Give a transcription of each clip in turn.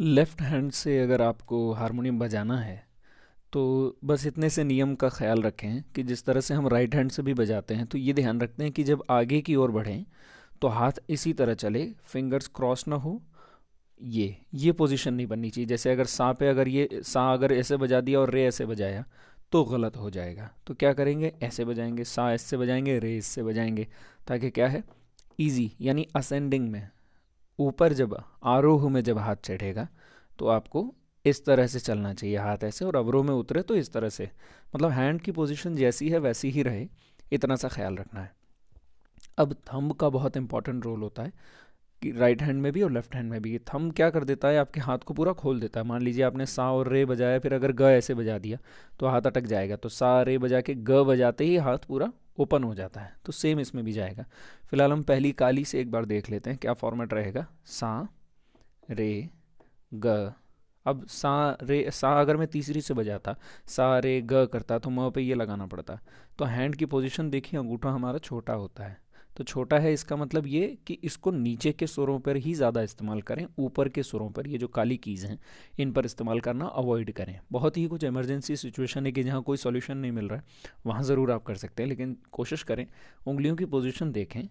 left hand से अगर आपको हारमोनियम बजाना है तो बस इतने से नियम का ख्याल रखें कि जिस तरह से हम राइट हैंड से भी बजाते हैं तो ये ध्यान रखते हैं कि जब आगे की ओर बढ़ें तो हाथ इसी तरह चले फिंगर्स क्रॉस ना हो ये ये पोजीशन नहीं बननी चाहिए जैसे अगर सा पे अगर ये सा अगर ऐसे बजा दिया और रे ऐसे बजाया तो गलत हो जाएगा तो क्या करेंगे ऐसे बजाएंगे सा ऐसे बजाएंगे रे इससे बजाएंगे ताकि क्या है ईजी यानी असेंडिंग में ऊपर जब आरोह में जब हाथ चढ़ेगा तो आपको इस तरह से चलना चाहिए हाथ ऐसे और अवरोह में उतरे तो इस तरह से मतलब हैंड की पोजीशन जैसी है वैसी ही रहे इतना सा ख्याल रखना है अब थंब का बहुत इंपॉर्टेंट रोल होता है कि राइट हैंड में भी और लेफ्ट हैंड में भी थंब क्या कर देता है आपके हाथ को पूरा खोल देता है मान लीजिए आपने सा और रे बजाया फिर अगर ग ऐसे बजा दिया तो हाथ अटक जाएगा तो सा रे बजा के ग बजाते ही हाथ पूरा ओपन हो जाता है तो सेम इसमें भी जाएगा फिलहाल हम पहली काली से एक बार देख लेते हैं क्या फॉर्मेट रहेगा सा रे ग अब सा रे सा अगर मैं तीसरी से बजाता सा रे ग करता तो म पे ये लगाना पड़ता तो हैंड की पोजीशन देखिए अंगूठा हमारा छोटा होता है तो छोटा है इसका मतलब ये कि इसको नीचे के सुरों पर ही ज़्यादा इस्तेमाल करें ऊपर के सुरों पर ये जो काली कीज़ हैं इन पर इस्तेमाल करना अवॉइड करें बहुत ही कुछ इमरजेंसी सिचुएशन है कि जहाँ कोई सॉल्यूशन नहीं मिल रहा है वहाँ ज़रूर आप कर सकते हैं लेकिन कोशिश करें उंगलियों की पोजिशन देखें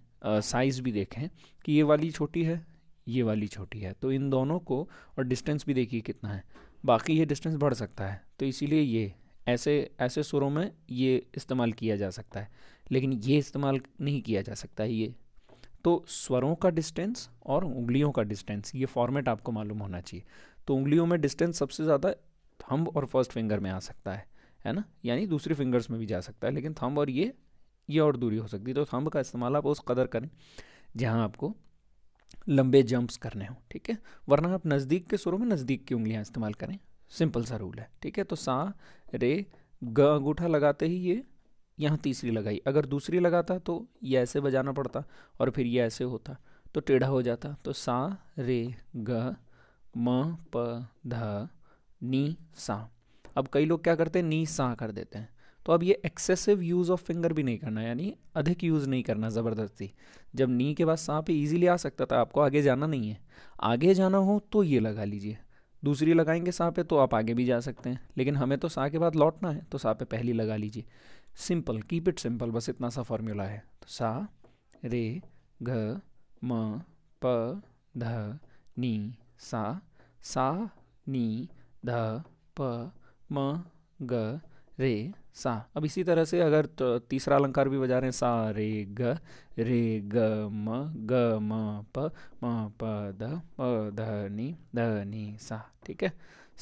साइज़ भी देखें कि ये वाली छोटी है ये वाली छोटी है तो इन दोनों को और डिस्टेंस भी देखिए कितना है बाकी ये डिस्टेंस बढ़ सकता है तो इसीलिए ये ऐसे ऐसे सुरों में ये इस्तेमाल किया जा सकता है लेकिन ये इस्तेमाल नहीं किया जा सकता है ये तो स्वरों का डिस्टेंस और उंगलियों का डिस्टेंस ये फॉर्मेट आपको मालूम होना चाहिए तो उंगलियों में डिस्टेंस सबसे ज़्यादा थंब और फर्स्ट फिंगर में आ सकता है है ना यानी दूसरी फिंगर्स में भी जा सकता है लेकिन थंब और ये ये और दूरी हो सकती है तो थंब का इस्तेमाल आप उस कदर करें जहाँ आपको लंबे जंप्स करने हों ठीक है वरना आप नज़दीक के सुरों में नज़दीक की उंगलियाँ इस्तेमाल करें सिंपल सा रूल है ठीक है तो सा रे ग अंगूठा लगाते ही ये यहाँ तीसरी लगाई अगर दूसरी लगाता तो ये ऐसे बजाना पड़ता और फिर ये ऐसे होता तो टेढ़ा हो जाता तो सा रे ग म प ध नी सा अब कई लोग क्या करते हैं नी सा कर देते हैं तो अब ये एक्सेसिव यूज़ ऑफ फिंगर भी नहीं करना यानी अधिक यूज़ नहीं करना ज़बरदस्ती जब नी के बाद सा पे इजीली आ सकता था आपको आगे जाना नहीं है आगे जाना हो तो ये लगा लीजिए दूसरी लगाएंगे सा पे तो आप आगे भी जा सकते हैं लेकिन हमें तो सा के बाद लौटना है तो सा पे पहली लगा लीजिए सिंपल कीप इट सिंपल बस इतना सा फॉर्मूला है तो सा रे घ म प ध नी सा सा नी ध प म ग रे सा अब इसी तरह से अगर तीसरा अलंकार भी बजा रहे हैं सा रे ग रे ग म ग म प म प द प ध नि ध नि सा ठीक है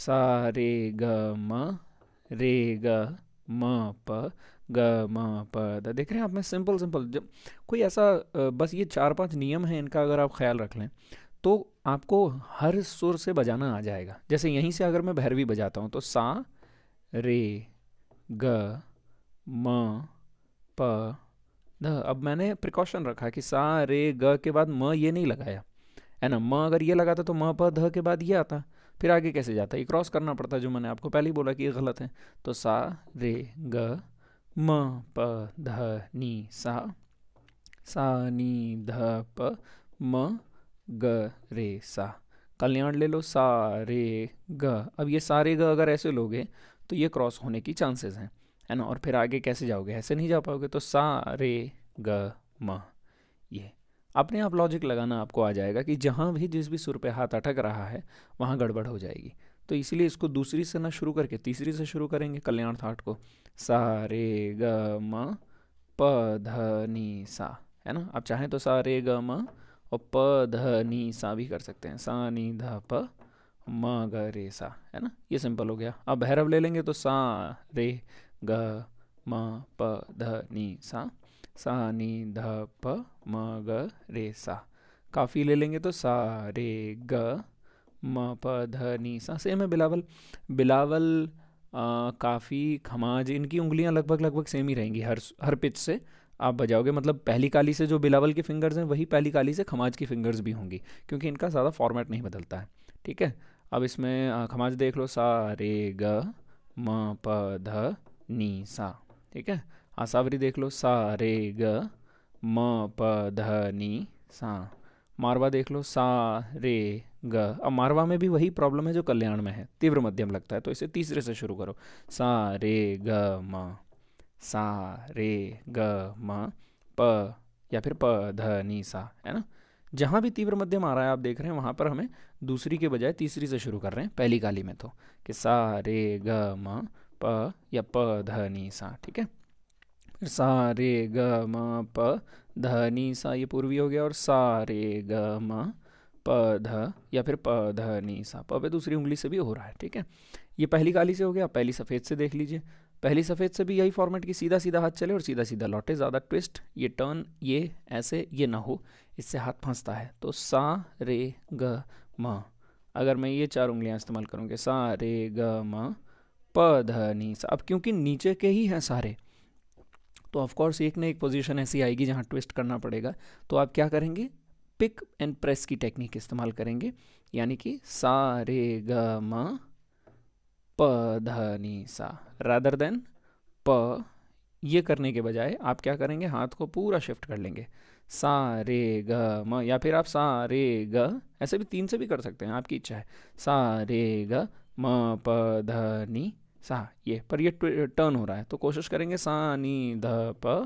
सा रे ग म रे ग म प ग म प द देख रहे हैं आप में सिंपल सिंपल जब कोई ऐसा बस ये चार पांच नियम है इनका अगर आप ख्याल रख लें तो आपको हर सुर से बजाना आ जाएगा जैसे यहीं से अगर मैं भैरवी बजाता हूँ तो सा रे ग म प ध अब मैंने प्रिकॉशन रखा कि सा रे ग के बाद म ये नहीं लगाया है ना म अगर ये लगाता तो म प ध के बाद ये आता फिर आगे कैसे जाता ये क्रॉस करना पड़ता जो मैंने आपको पहले ही बोला कि ये गलत है तो सा रे ग म प ध नी सा सा नी ध प म ग रे सा कल्याण ले लो सा रे ग अब ये सारे ग अगर ऐसे लोगे तो ये क्रॉस होने की चांसेस हैं है ना और फिर आगे कैसे जाओगे ऐसे नहीं जा पाओगे तो सा रे ग म ये अपने आप लॉजिक लगाना आपको आ जाएगा कि जहाँ भी जिस भी सुर पे हाथ अटक रहा है वहाँ गड़बड़ हो जाएगी तो इसीलिए इसको दूसरी से ना शुरू करके तीसरी से शुरू करेंगे कल्याण थाट को सा रे ग म प ध नी सा है ना आप चाहें तो सा रे ग म और प ध नी सा भी कर सकते हैं सा नी ध प म ग रे सा है ना ये सिंपल हो गया अब भैरव ले लेंगे तो सा रे ग म प ध नी सा सा नी ध प म ग रे सा काफ़ी ले लेंगे तो सा रे ग म प ध नी सा सेम है बिलावल बिलावल काफ़ी खमाज इनकी उंगलियां लगभग लगभग सेम ही रहेंगी हर हर पिच से आप बजाओगे मतलब पहली काली से जो बिलावल की फिंगर्स हैं वही पहली काली से खमाज की फिंगर्स भी होंगी क्योंकि इनका ज़्यादा फॉर्मेट नहीं बदलता है ठीक है अब इसमें खमाज देख लो सा रे ग म प ध नी सा ठीक है आसावरी हाँ, देख लो सा रे ग म प ध नी सा मारवा देख लो सा रे ग अब मारवा में भी वही प्रॉब्लम है जो कल्याण में है तीव्र मध्यम लगता है तो इसे तीसरे से शुरू करो सा रे ग म सा रे ग म प या फिर प ध नी सा है ना जहाँ भी तीव्र मध्यम आ रहा है आप देख रहे हैं वहाँ पर हमें दूसरी के बजाय तीसरी से शुरू कर रहे हैं पहली काली में तो कि सा रे ग म प या प ध नी सा ठीक है सा रे ग म प ध नी सा ये पूर्वी हो गया और सा रे ग म प ध या फिर प ध नी सा प पे दूसरी उंगली से भी हो रहा है ठीक है ये पहली काली से हो गया पहली सफ़ेद से देख लीजिए पहली सफ़ेद से भी यही फॉर्मेट कि सीधा सीधा हाथ चले और सीधा सीधा लौटे ज़्यादा ट्विस्ट ये टर्न ये ऐसे ये ना हो इससे हाथ फंसता है तो सा रे ग म अगर मैं ये चार उंगलियां इस्तेमाल करूँगी सा रे ग म प ध नी सा अब क्योंकि नीचे के ही हैं सारे तो ऑफकोर्स एक ना एक पोजीशन ऐसी आएगी जहाँ ट्विस्ट करना पड़ेगा तो आप क्या करेंगे पिक एंड प्रेस की टेक्निक इस्तेमाल करेंगे यानी कि सा रे ग म प ध नी सा रादर देन प ये करने के बजाय आप क्या करेंगे हाथ को पूरा शिफ्ट कर लेंगे सा रे ग म या फिर आप सा रे ग ऐसे भी तीन से भी कर सकते हैं आपकी इच्छा है सा रे ग म प ध नी सा ये पर ये टर्न हो रहा है तो कोशिश करेंगे सा नी ध प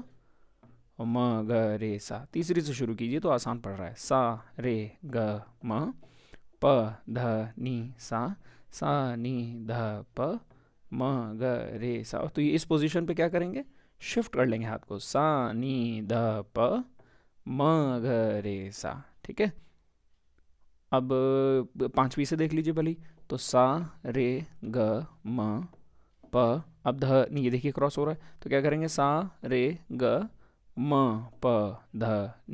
म ग रे सा तीसरी से शुरू कीजिए तो आसान पड़ रहा है सा रे ग म प ध नी सा सा नी ध प म ग रे सा तो ये इस पोजीशन पे क्या करेंगे शिफ्ट कर लेंगे हाथ को सा नी ध प म ग रे सा ठीक है अब पांचवी से देख लीजिए भली तो सा रे ग म प अब ध ये देखिए क्रॉस हो रहा है तो क्या करेंगे सा रे ग म प ध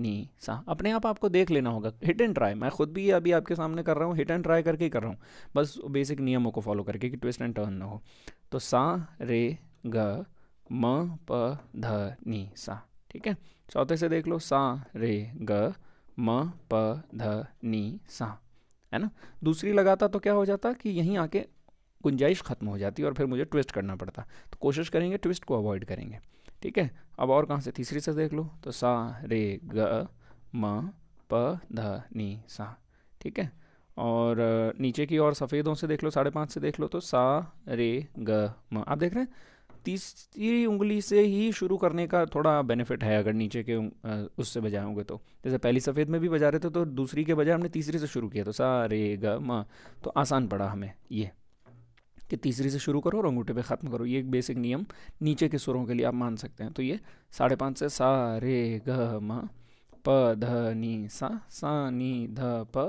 नी सा अपने आप आपको देख लेना होगा हिट एंड ट्राई मैं खुद भी अभी आपके सामने कर रहा हूँ हिट एंड ट्राई करके ही कर रहा हूँ बस बेसिक नियमों को फॉलो करके कि ट्विस्ट एंड टर्न ना हो तो सा रे ग म प ध नी सा ठीक है चौथे से देख लो सा रे ग म प ध नी सा है ना दूसरी लगाता तो क्या हो जाता कि यहीं आके गुंजाइश ख़त्म हो जाती और फिर मुझे ट्विस्ट करना पड़ता तो कोशिश करेंगे ट्विस्ट को अवॉइड करेंगे ठीक है अब और कहाँ से तीसरी से देख लो तो सा रे ग म प ध नी सा ठीक है और नीचे की और सफ़ेदों से देख लो साढ़े पाँच से देख लो तो सा रे ग म आप देख रहे हैं तीसरी उंगली से ही शुरू करने का थोड़ा बेनिफिट है अगर नीचे के उससे बजाएंगे तो जैसे पहली सफ़ेद में भी बजा रहे थे तो दूसरी के बजाय हमने तीसरी से शुरू किया तो सा रे ग म तो आसान पड़ा हमें ये कि तीसरी से शुरू करो और अंगूठे पे ख़त्म करो ये एक बेसिक नियम नीचे के सुरों के लिए आप मान सकते हैं तो ये साढ़े पाँच से सा रे ग म प ध नी सा सा नी ध प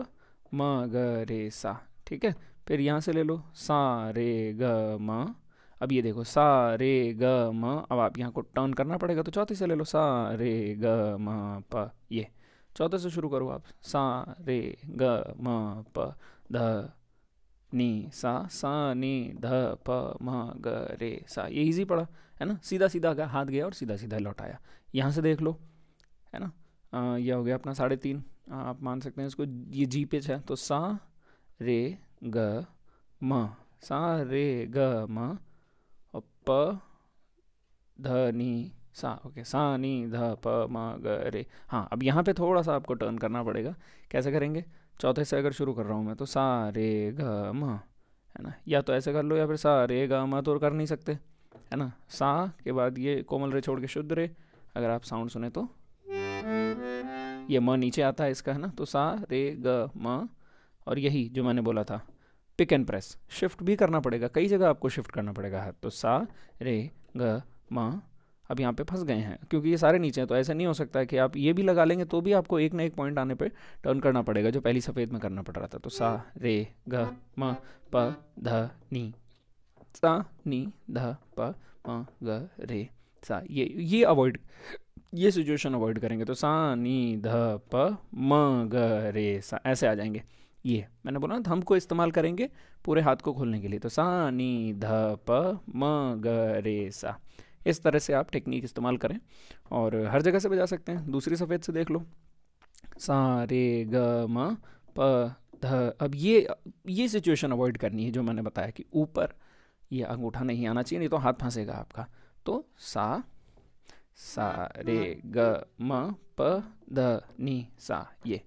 म ग रे सा ठीक है फिर यहाँ से ले लो सा रे ग म अब ये देखो सा रे ग म अब आप यहाँ को टर्न करना पड़ेगा तो चौथे से ले लो सा रे ग म प ये चौथे से शुरू करो आप सा रे ग म प ध नी सा सा नी ध प म ग रे सा ये इजी पड़ा है ना सीधा सीधा गया हाथ गया और सीधा सीधा लौट आया यहाँ से देख लो है ना आ, यह हो गया अपना साढ़े तीन आ, आप मान सकते हैं इसको ये जी पिच है तो सा रे ग म सा रे ग म और प ध नी सा ओके सा नी ध प म ग रे हाँ अब यहाँ पे थोड़ा सा आपको टर्न करना पड़ेगा कैसे करेंगे चौथे से अगर शुरू कर रहा हूँ मैं तो सा रे ग म है ना या तो ऐसे कर लो या फिर सा रे ग म तो कर नहीं सकते है ना सा के बाद ये कोमल रे छोड़ के शुद्ध रे अगर आप साउंड सुने तो ये म नीचे आता है इसका है ना तो सा रे ग म और यही जो मैंने बोला था पिक एंड प्रेस शिफ्ट भी करना पड़ेगा कई जगह आपको शिफ्ट करना पड़ेगा तो सा रे ग म अब यहाँ पे फंस गए हैं क्योंकि ये सारे नीचे हैं तो ऐसा नहीं हो सकता है कि आप ये भी लगा लेंगे तो भी आपको एक ना एक पॉइंट आने पे टर्न करना पड़ेगा जो पहली सफ़ेद में करना पड़ रहा था तो सा रे ग म प ध नी सा नी ध प म ग रे सा ये ये अवॉइड ये सिचुएशन अवॉइड करेंगे तो सा नी ध प म ग रे सा ऐसे आ जाएंगे ये मैंने बोला ना थम तो को इस्तेमाल करेंगे पूरे हाथ को खोलने के लिए तो सा नी ध प म ग रे सा इस तरह से आप टेक्निक इस्तेमाल करें और हर जगह से बजा सकते हैं दूसरी सफ़ेद से देख लो सा रे ग म प ध अब ये ये सिचुएशन अवॉइड करनी है जो मैंने बताया कि ऊपर ये अंगूठा नहीं आना चाहिए नहीं तो हाथ फंसेगा आपका तो सा सा रे ग म प ध नी सा ये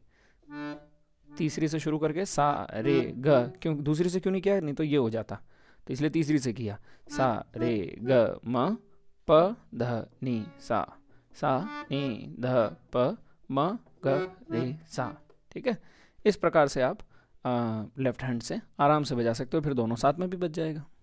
तीसरी से शुरू करके सा रे ग क्यों दूसरी से क्यों नहीं किया नहीं तो ये हो जाता तो इसलिए तीसरी से किया सा रे ग म प ध नी सा सा नी ध प म ग रे सा ठीक है इस प्रकार से आप लेफ्ट हैंड से आराम से बजा सकते हो फिर दोनों साथ में भी बज जाएगा